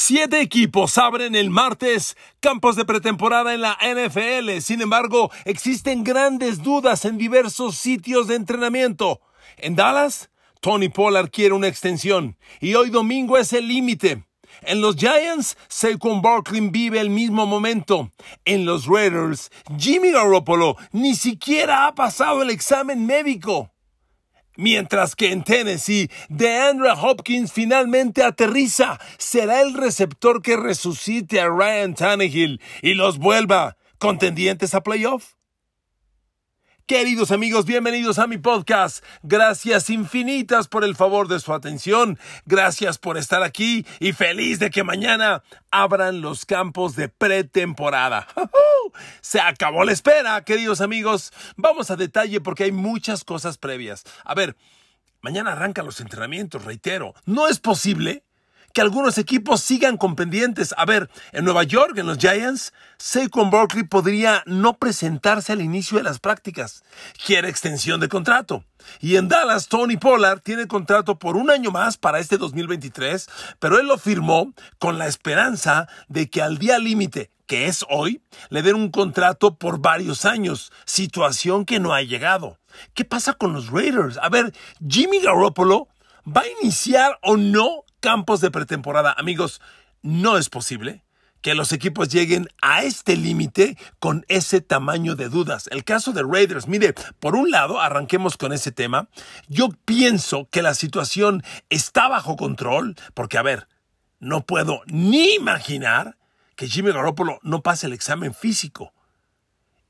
Siete equipos abren el martes campos de pretemporada en la NFL. Sin embargo, existen grandes dudas en diversos sitios de entrenamiento. En Dallas, Tony Pollard quiere una extensión y hoy domingo es el límite. En los Giants, Saquon Barkley vive el mismo momento. En los Raiders, Jimmy Garoppolo ni siquiera ha pasado el examen médico. Mientras que en Tennessee, DeAndre Hopkins finalmente aterriza. Será el receptor que resucite a Ryan Tannehill y los vuelva contendientes a playoff. Queridos amigos, bienvenidos a mi podcast. Gracias infinitas por el favor de su atención. Gracias por estar aquí y feliz de que mañana abran los campos de pretemporada. Se acabó la espera, queridos amigos. Vamos a detalle porque hay muchas cosas previas. A ver, mañana arrancan los entrenamientos, reitero. No es posible que algunos equipos sigan con pendientes. A ver, en Nueva York, en los Giants, Saquon Barkley podría no presentarse al inicio de las prácticas. Quiere extensión de contrato. Y en Dallas, Tony Pollard tiene contrato por un año más para este 2023, pero él lo firmó con la esperanza de que al día límite, que es hoy, le den un contrato por varios años, situación que no ha llegado. ¿Qué pasa con los Raiders? A ver, Jimmy Garoppolo va a iniciar o no campos de pretemporada. Amigos, no es posible que los equipos lleguen a este límite con ese tamaño de dudas. El caso de Raiders, mire, por un lado, arranquemos con ese tema. Yo pienso que la situación está bajo control, porque a ver, no puedo ni imaginar que Jimmy Garoppolo no pase el examen físico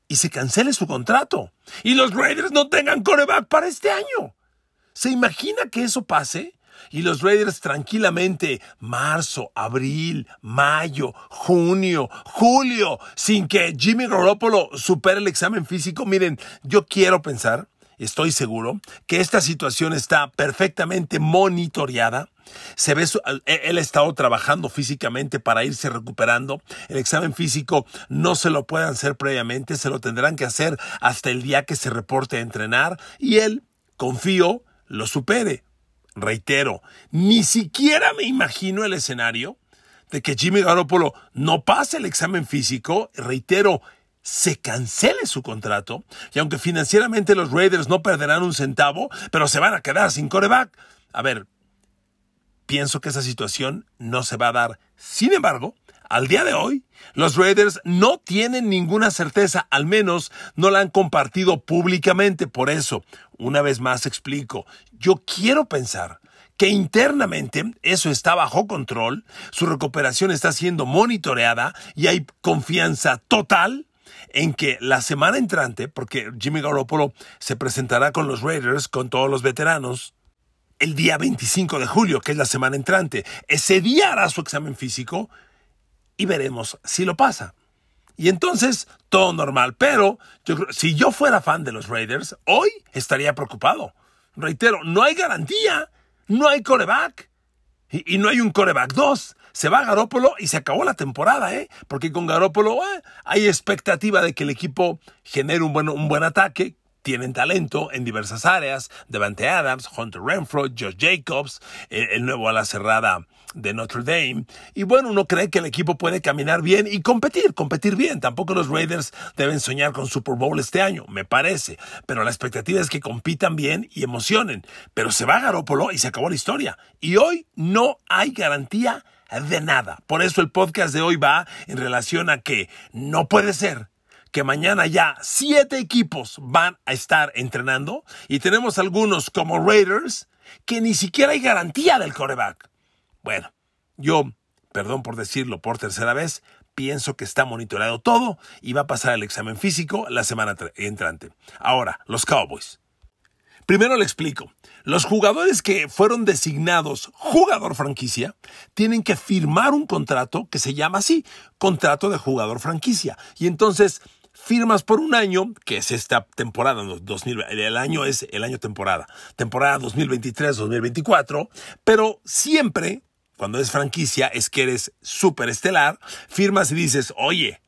y se cancele su contrato y los Raiders no tengan coreback para este año. ¿Se imagina que eso pase? Y los Raiders tranquilamente, marzo, abril, mayo, junio, julio, sin que Jimmy Garoppolo supere el examen físico, miren, yo quiero pensar, estoy seguro, que esta situación está perfectamente monitoreada. Se ve, e, él ha estado trabajando físicamente para irse recuperando. El examen físico no se lo pueden hacer previamente, se lo tendrán que hacer hasta el día que se reporte a entrenar. Y él, confío, lo supere reitero, ni siquiera me imagino el escenario de que Jimmy Garoppolo no pase el examen físico, reitero, se cancele su contrato, y aunque financieramente los Raiders no perderán un centavo, pero se van a quedar sin coreback. A ver, pienso que esa situación no se va a dar. Sin embargo, al día de hoy, los Raiders no tienen ninguna certeza, al menos no la han compartido públicamente. Por eso, una vez más explico, yo quiero pensar que internamente eso está bajo control, su recuperación está siendo monitoreada y hay confianza total en que la semana entrante, porque Jimmy Garoppolo se presentará con los Raiders, con todos los veteranos, el día 25 de julio, que es la semana entrante, ese día hará su examen físico y veremos si lo pasa. Y entonces, todo normal. Pero si yo fuera fan de los Raiders, hoy estaría preocupado. Reitero, no hay garantía, no hay coreback. Y, no hay un coreback 2. Se va Garópolo y se acabó la temporada, ¿eh? Porque con Garópolo eh, hay expectativa de que el equipo genere un buen, un buen ataque. Tienen talento en diversas áreas. Devante Adams, Hunter Renfro, Josh Jacobs, eh, el, nuevo nuevo la cerrada de Notre Dame. Y bueno, uno cree que el equipo puede caminar bien y competir, competir bien. Tampoco los Raiders deben soñar con Super Bowl este año, me parece. Pero la expectativa es que compitan bien y emocionen. Pero se va Garópolo y se acabó la historia. Y hoy no hay garantía de nada. Por eso el podcast de hoy va en relación a que no puede ser que mañana ya siete equipos van a estar entrenando y tenemos algunos como Raiders que ni siquiera hay garantía del coreback. Bueno, yo, perdón por decirlo por tercera vez, pienso que está monitoreado todo y va a pasar el examen físico la semana entrante. Ahora, los Cowboys. Primero le explico. Los jugadores que fueron designados jugador franquicia tienen que firmar un contrato que se llama así, contrato de jugador franquicia. Y entonces firmas por un año, que es esta temporada, el año es el año temporada, temporada 2023-2024, pero siempre cuando es franquicia, es que eres súper estelar, firmas y dices, oye,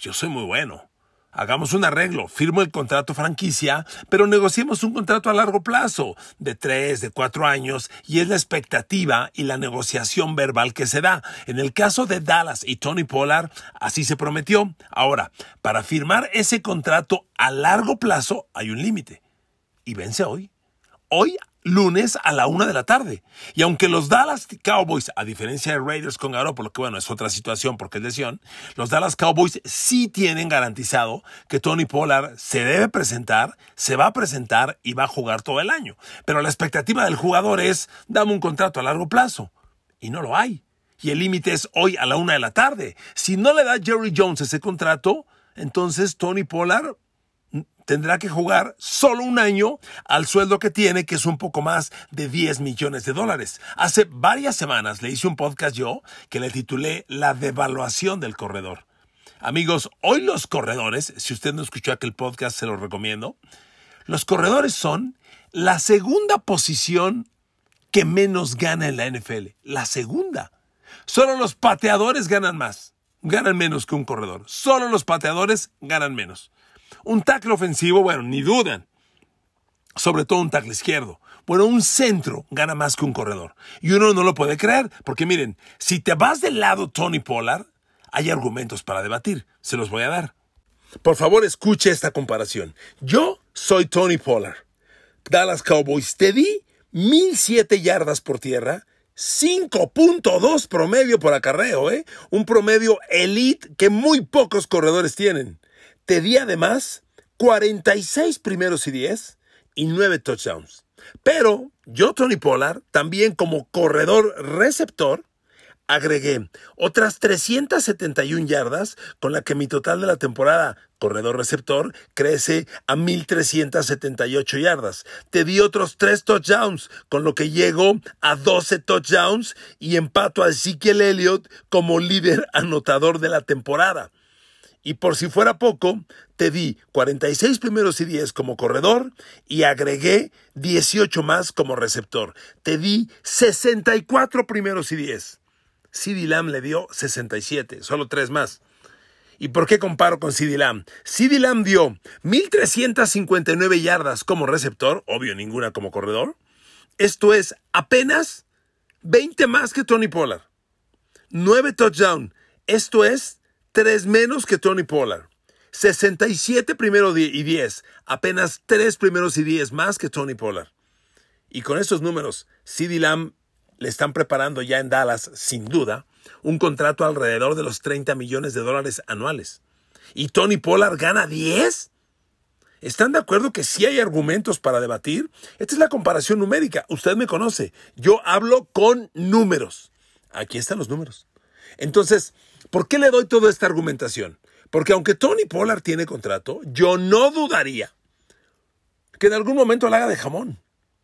yo soy muy bueno. Hagamos un arreglo, firmo el contrato franquicia, pero negociemos un contrato a largo plazo, de tres, de cuatro años, y es la expectativa y la negociación verbal que se da. En el caso de Dallas y Tony Pollard, así se prometió. Ahora, para firmar ese contrato a largo plazo hay un límite, y vence hoy. Hoy lunes a la una de la tarde. Y aunque los Dallas Cowboys, a diferencia de Raiders con Garoppolo, que bueno, es otra situación porque es lesión, los Dallas Cowboys sí tienen garantizado que Tony Pollard se debe presentar, se va a presentar y va a jugar todo el año. Pero la expectativa del jugador es, dame un contrato a largo plazo. Y no lo hay. Y el límite es hoy a la una de la tarde. Si no le da Jerry Jones ese contrato, entonces Tony Pollard tendrá que jugar solo un año al sueldo que tiene, que es un poco más de 10 millones de dólares. Hace varias semanas le hice un podcast yo que le titulé La devaluación del corredor. Amigos, hoy los corredores, si usted no escuchó aquel podcast, se lo recomiendo, los corredores son la segunda posición que menos gana en la NFL. La segunda. Solo los pateadores ganan más, ganan menos que un corredor. Solo los pateadores ganan menos. Un tackle ofensivo, bueno, ni dudan. Sobre todo un tackle izquierdo. Bueno, un centro gana más que un corredor. Y uno no lo puede creer, porque miren, si te vas del lado Tony Pollard, hay argumentos para debatir. Se los voy a dar. Por favor, escuche esta comparación. Yo soy Tony Pollard. Dallas Cowboys, te di 1007 yardas por tierra, 5.2 promedio por acarreo, ¿eh? Un promedio elite que muy pocos corredores tienen. Te di además 46 primeros y 10 y 9 touchdowns. Pero yo, Tony Pollard, también como corredor receptor, agregué otras 371 yardas, con la que mi total de la temporada corredor receptor crece a 1.378 yardas. Te di otros 3 touchdowns, con lo que llego a 12 touchdowns y empato a Ezekiel Elliott como líder anotador de la temporada. Y por si fuera poco, te di 46 primeros y 10 como corredor y agregué 18 más como receptor. Te di 64 primeros y 10. CD Lamb le dio 67, solo 3 más. ¿Y por qué comparo con CD Lamb? CD Lamb dio 1.359 yardas como receptor, obvio ninguna como corredor. Esto es apenas 20 más que Tony Pollard. 9 touchdowns. Esto es Tres menos que Tony Pollard. 67 primero y 10, apenas 3 primeros y 10 más que Tony Pollard. Y con esos números, CD Lamb le están preparando ya en Dallas, sin duda, un contrato alrededor de los 30 millones de dólares anuales. ¿Y Tony Pollard gana 10? ¿Están de acuerdo que sí hay argumentos para debatir? Esta es la comparación numérica. Usted me conoce. Yo hablo con números. Aquí están los números. Entonces, ¿Por qué le doy toda esta argumentación? Porque aunque Tony Pollard tiene contrato, yo no dudaría que en algún momento le haga de jamón.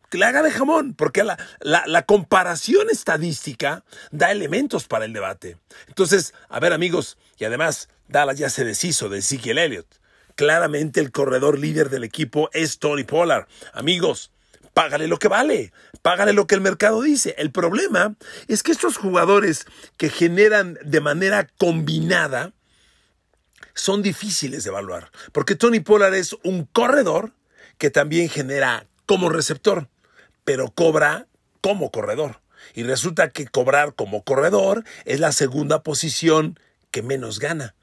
Que la haga de jamón, porque la, comparación estadística da elementos para el debate. Entonces, a ver amigos, y además Dallas ya se deshizo de Ezekiel Elliott. Claramente el corredor líder del equipo es Tony Pollard. Amigos, págale lo que vale, págale lo que el mercado dice. El problema es que estos jugadores que generan de manera combinada son difíciles de evaluar, porque Tony Pollard es un corredor que también genera como receptor, pero cobra como corredor. Y resulta que cobrar como corredor es la segunda posición que menos gana.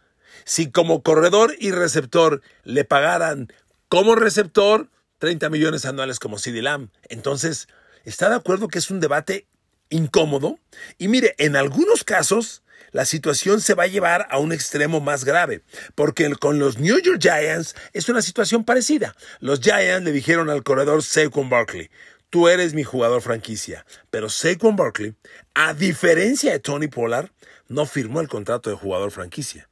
Si como corredor y receptor le pagaran como receptor, 30 millones anuales como CD Lamb. Entonces, ¿está de acuerdo que es un debate incómodo? Y mire, en algunos casos, la situación se va a llevar a un extremo más grave, porque con los New York Giants es una situación parecida. Los Giants le dijeron al corredor Saquon Barkley, tú eres mi jugador franquicia, pero Saquon Barkley, a diferencia de Tony Pollard, no firmó el contrato de jugador franquicia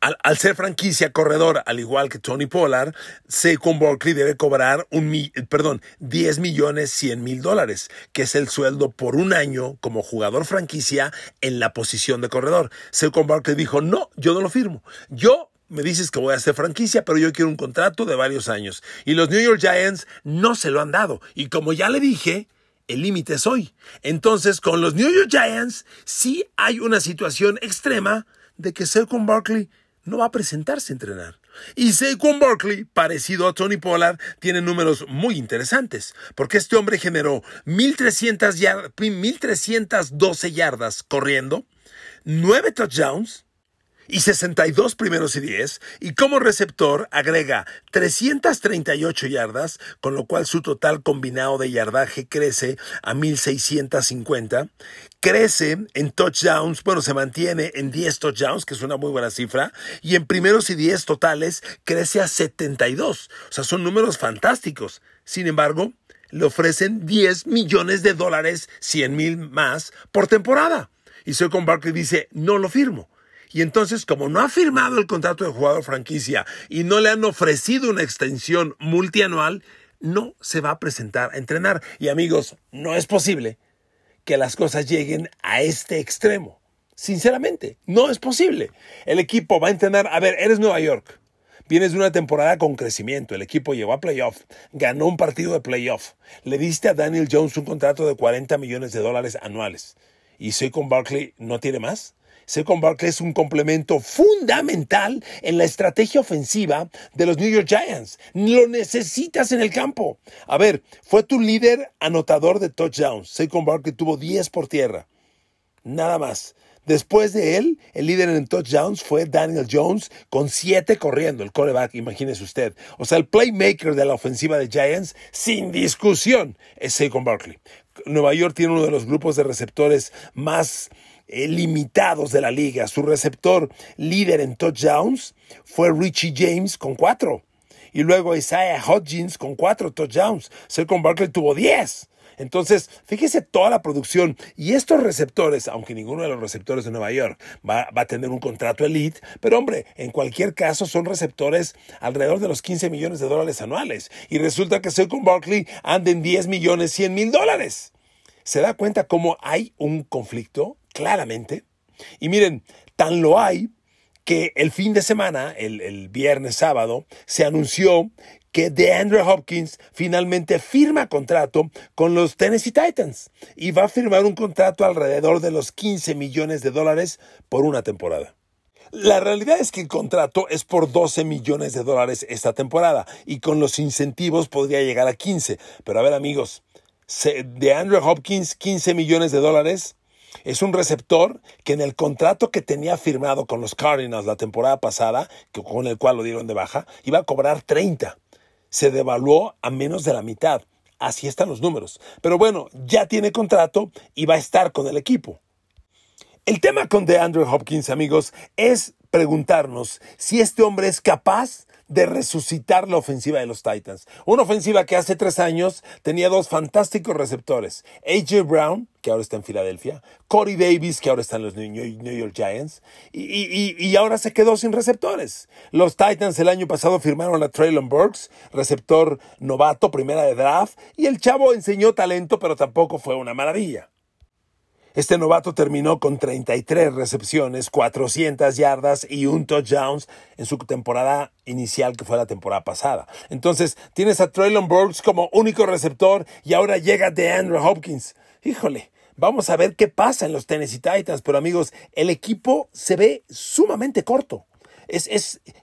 al, ser franquicia corredor, al igual que Tony Pollard, Saquon Barkley debe cobrar un perdón, 10 millones 100 mil dólares, que es el sueldo por un año como jugador franquicia en la posición de corredor. Saquon Barkley dijo, no, yo no lo firmo. Yo me dices que voy a ser franquicia, pero yo quiero un contrato de varios años. Y los New York Giants no se lo han dado. Y como ya le dije, el límite es hoy. Entonces, con los New York Giants sí hay una situación extrema de que Saquon Barkley no va a presentarse a entrenar. Y Saquon Barkley, parecido a Tony Pollard, tiene números muy interesantes, porque este hombre generó 1.312 yardas corriendo, 9 touchdowns, y 62 primeros y 10, y como receptor agrega 338 yardas, con lo cual su total combinado de yardaje crece a 1650, crece en touchdowns, bueno, se mantiene en 10 touchdowns, que es una muy buena cifra, y en primeros y 10 totales crece a 72, o sea, son números fantásticos. Sin embargo, le ofrecen 10 millones de dólares, 100 mil más por temporada. Y Soy con Barkley dice, no lo firmo. Y entonces, como no ha firmado el contrato de jugador franquicia y no le han ofrecido una extensión multianual, no se va a presentar a entrenar. Y amigos, no es posible que las cosas lleguen a este extremo. Sinceramente, no es posible. El equipo va a entrenar, a ver, eres Nueva York. Vienes de una temporada con crecimiento. El equipo llegó a playoffs ganó un partido de playoff. Le diste a Daniel Jones un contrato de 40 millones de dólares anuales. ¿Y soy con Barkley no tiene más? Saquon Barkley es un complemento fundamental en la estrategia ofensiva de los New York Giants. Lo necesitas en el campo. A ver, fue tu líder anotador de touchdowns. Saquon Barkley tuvo 10 por tierra. Nada más. Después de él, el líder en touchdowns fue Daniel Jones con 7 corriendo, el coreback, imagínese usted. O sea, el playmaker de la ofensiva de Giants, sin discusión, es Saquon Barkley. Nueva York tiene uno de los grupos de receptores más eh, limitados de la liga. Su receptor líder en touchdowns fue Richie James con cuatro. Y luego Isaiah Hodgins con cuatro touchdowns. Saquon Barkley tuvo diez. Entonces, fíjese toda la producción y estos receptores, aunque ninguno de los receptores de Nueva York va, a tener un contrato elite, pero hombre, en cualquier caso son receptores alrededor de los 15 millones de dólares anuales. Y resulta que con Barkley anda en 10 millones 100 mil dólares. ¿Se da cuenta cómo hay un conflicto? claramente. Y miren, tan lo hay que el fin de semana, el, viernes sábado, se anunció que DeAndre Hopkins finalmente firma contrato con los Tennessee Titans y va a firmar un contrato alrededor de los 15 millones de dólares por una temporada. La realidad es que el contrato es por 12 millones de dólares esta temporada y con los incentivos podría llegar a 15. Pero a ver amigos, de Andrew Hopkins 15 millones de dólares es un receptor que en el contrato que tenía firmado con los Cardinals la temporada pasada, con el cual lo dieron de baja, iba a cobrar 30. Se devaluó a menos de la mitad. Así están los números. Pero bueno, ya tiene contrato y va a estar con el equipo. El tema con DeAndre Hopkins, amigos, es preguntarnos si este hombre es capaz de resucitar la ofensiva de los Titans. Una ofensiva que hace tres años tenía dos fantásticos receptores, AJ Brown, que ahora está en Filadelfia, Corey Davis, que ahora está en los New York Giants, y, ahora se quedó sin receptores. Los Titans el año pasado firmaron a Traylon Burks, receptor novato, primera de draft, y el chavo enseñó talento, pero tampoco fue una maravilla. Este novato terminó con 33 recepciones, 400 yardas y un touchdown en su temporada inicial que fue la temporada pasada. Entonces tienes a Traylon Burks como único receptor y ahora llega DeAndre Hopkins. Híjole, vamos a ver qué pasa en los Tennessee Titans, pero amigos, el equipo se ve sumamente corto. Es,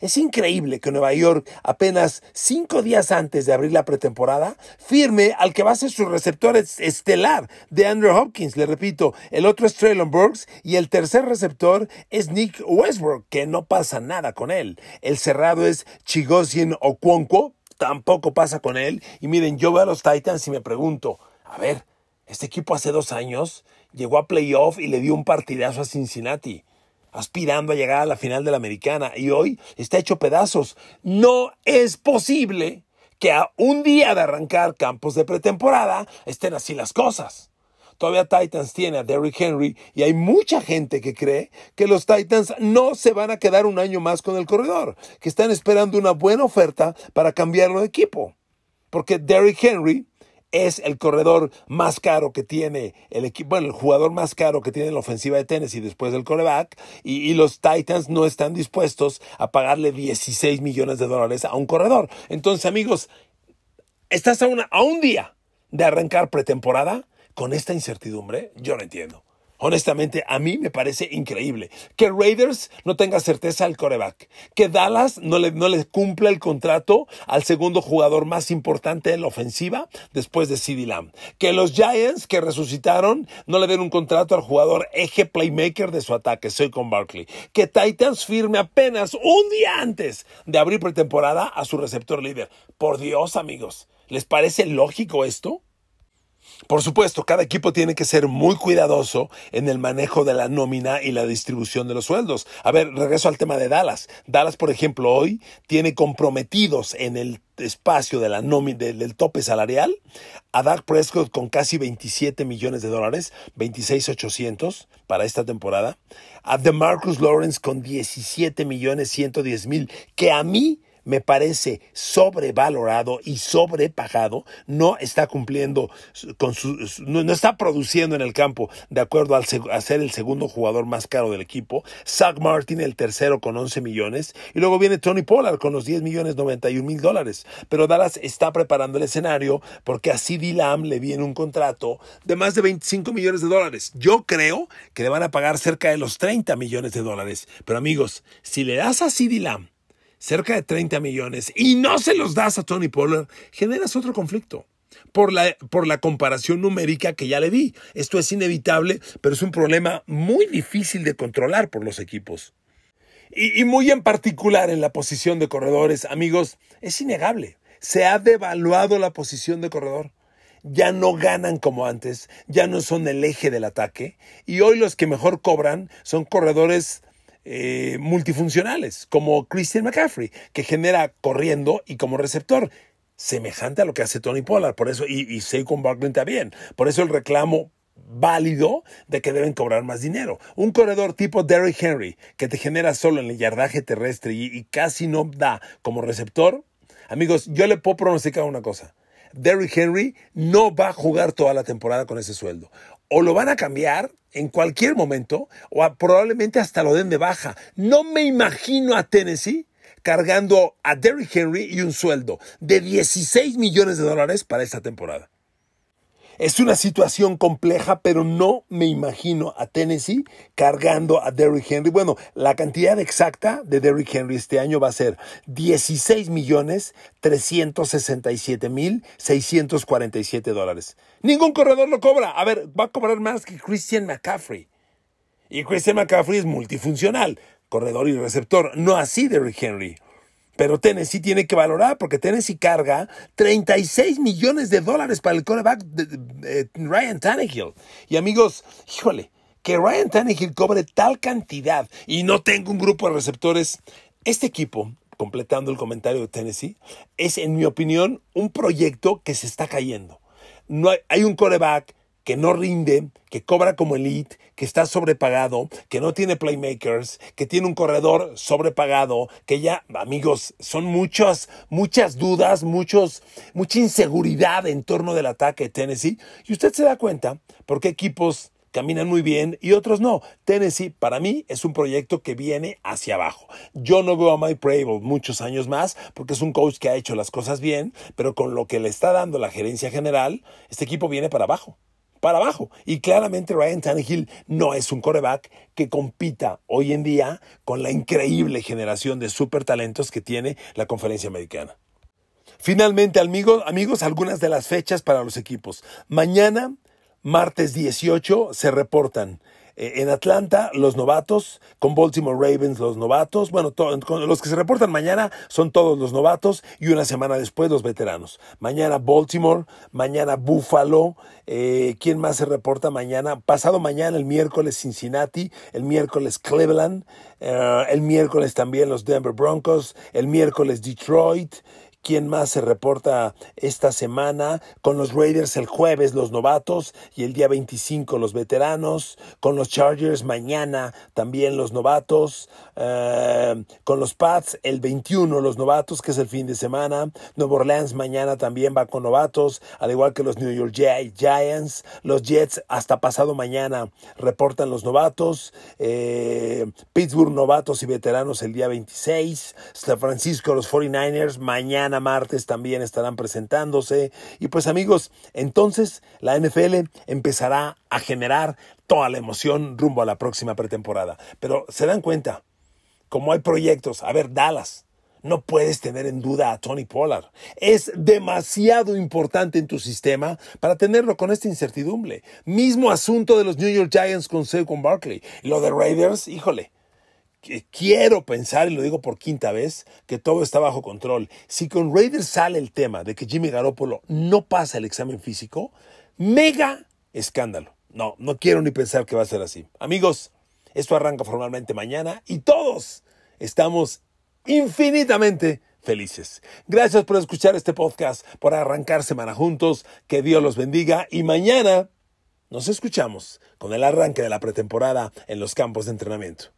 es, increíble que Nueva York, apenas cinco días antes de abrir la pretemporada, firme al que va a ser su receptor estelar de Andrew Hopkins. Le repito, el otro es Traylon Burks y el tercer receptor es Nick Westbrook, que no pasa nada con él. El cerrado es o Okwonko, tampoco pasa con él. Y miren, yo veo a los Titans y me pregunto, a ver, este equipo hace dos años llegó a playoff y le dio un partidazo a Cincinnati aspirando a llegar a la final de la americana y hoy está hecho pedazos. No es posible que a un día de arrancar campos de pretemporada estén así las cosas. Todavía Titans tiene a Derrick Henry y hay mucha gente que cree que los Titans no se van a quedar un año más con el corredor, que están esperando una buena oferta para cambiarlo de equipo. Porque Derrick Henry es el corredor más caro que tiene el equipo, bueno, el jugador más caro que tiene la ofensiva de Tennessee después del coreback, y, los Titans no están dispuestos a pagarle 16 millones de dólares a un corredor. Entonces, amigos, estás a, una, a un día de arrancar pretemporada con esta incertidumbre, yo no entiendo. Honestamente, a mí me parece increíble que Raiders no tenga certeza al coreback, que Dallas no le, no cumpla el contrato al segundo jugador más importante de la ofensiva después de CeeDee Lamb, que los Giants que resucitaron no le den un contrato al jugador eje playmaker de su ataque, soy con Barkley, que Titans firme apenas un día antes de abrir pretemporada a su receptor líder. Por Dios, amigos, ¿les parece lógico esto? Por supuesto, cada equipo tiene que ser muy cuidadoso en el manejo de la nómina y la distribución de los sueldos. A ver, regreso al tema de Dallas. Dallas, por ejemplo, hoy tiene comprometidos en el espacio de la nómina, del, tope salarial a Dark Prescott con casi 27 millones de dólares, 26,800 para esta temporada. A DeMarcus Lawrence con 17 millones diez mil, que a mí me parece sobrevalorado y sobrepagado, no está cumpliendo con su, no, está produciendo en el campo de acuerdo al a ser el segundo jugador más caro del equipo, Zach Martin el tercero con 11 millones y luego viene Tony Pollard con los 10 millones 91 mil dólares, pero Dallas está preparando el escenario porque a CD Lamb le viene un contrato de más de 25 millones de dólares. Yo creo que le van a pagar cerca de los 30 millones de dólares, pero amigos, si le das a CD Lamb cerca de 30 millones, y no se los das a Tony Pollard, generas otro conflicto. Por la, por la comparación numérica que ya le di. Esto es inevitable, pero es un problema muy difícil de controlar por los equipos. y muy en particular en la posición de corredores, amigos, es innegable. Se ha devaluado la posición de corredor ya no ganan como antes, ya no son el eje del ataque, y hoy los que mejor cobran son corredores eh, multifuncionales, como Christian McCaffrey, que genera corriendo y como receptor, semejante a lo que hace Tony Pollard, por eso, y, y Saquon Barkley también. Por eso el reclamo válido de que deben cobrar más dinero. Un corredor tipo Derrick Henry, que te genera solo en el yardaje terrestre y, y casi no da como receptor, amigos, yo le puedo pronosticar una cosa. Derrick Henry no va a jugar toda la temporada con ese sueldo o lo van a cambiar en cualquier momento o probablemente hasta lo den de baja. No me imagino a Tennessee cargando a Derrick Henry y un sueldo de 16 millones de dólares para esta temporada. Es una situación compleja, pero no me imagino a Tennessee cargando a Derrick Henry. Bueno, la cantidad exacta de Derrick Henry este año va a ser $16,367,647. dólares. Ningún corredor lo cobra. A ver, va a cobrar más que Christian McCaffrey. Y Christian McCaffrey es multifuncional, corredor y receptor, no así Derrick Henry. Pero Tennessee tiene que valorar porque Tennessee carga 36 millones de dólares para el coreback de, eh, Ryan Tannehill. Y amigos, híjole, que Ryan Tannehill cobre tal cantidad y no tenga un grupo de receptores. Este equipo, completando el comentario de Tennessee, es en mi opinión un proyecto que se está cayendo. No hay, hay un coreback que no rinde, que cobra como elite, que está sobrepagado, que no tiene playmakers, que tiene un corredor sobrepagado, que ya, amigos, son muchas, muchas dudas, muchos, mucha inseguridad en torno del ataque de Tennessee. Y usted se da cuenta por qué equipos caminan muy bien y otros no. Tennessee, para mí, es un proyecto que viene hacia abajo. Yo no veo a Mike Preble muchos años más porque es un coach que ha hecho las cosas bien, pero con lo que le está dando la gerencia general, este equipo viene para abajo para abajo. Y claramente Ryan Tannehill no es un coreback que compita hoy en día con la increíble generación de supertalentos que tiene la conferencia americana. Finalmente, amigos, amigos, algunas de las fechas para los equipos. Mañana, martes 18, se reportan eh, en Atlanta, los novatos, con Baltimore Ravens, los novatos, bueno, los que se reportan mañana son todos los novatos y una semana después los veteranos. Mañana Baltimore, mañana Buffalo, eh, ¿quién más se reporta mañana? Pasado mañana, el miércoles Cincinnati, el miércoles Cleveland, eh, el miércoles también los Denver Broncos, el miércoles Detroit. ¿Quién más se reporta esta semana? Con los Raiders el jueves los novatos y el día 25 los veteranos. Con los Chargers mañana también los novatos. Eh, con los Pats el 21 los novatos, que es el fin de semana. Nuevo Orleans mañana también va con novatos, al igual que los New York Giants. Los Jets hasta pasado mañana reportan los novatos. Eh, Pittsburgh novatos y veteranos el día 26. San Francisco los 49ers mañana martes también estarán presentándose. Y pues amigos, entonces la NFL empezará a generar toda la emoción rumbo a la próxima pretemporada. Pero se dan cuenta, como hay proyectos, a ver, Dallas, no puedes tener en duda a Tony Pollard. Es demasiado importante en tu sistema para tenerlo con esta incertidumbre. Mismo asunto de los New York Giants con Saquon Barkley. Lo de Raiders, híjole, quiero pensar, y lo digo por quinta vez, que todo está bajo control. Si con Raiders sale el tema de que Jimmy Garoppolo no pasa el examen físico, mega escándalo. No, no quiero ni pensar que va a ser así. Amigos, esto arranca formalmente mañana y todos estamos infinitamente felices. Gracias por escuchar este podcast, por arrancar semana juntos. Que Dios los bendiga y mañana nos escuchamos con el arranque de la pretemporada en los campos de entrenamiento.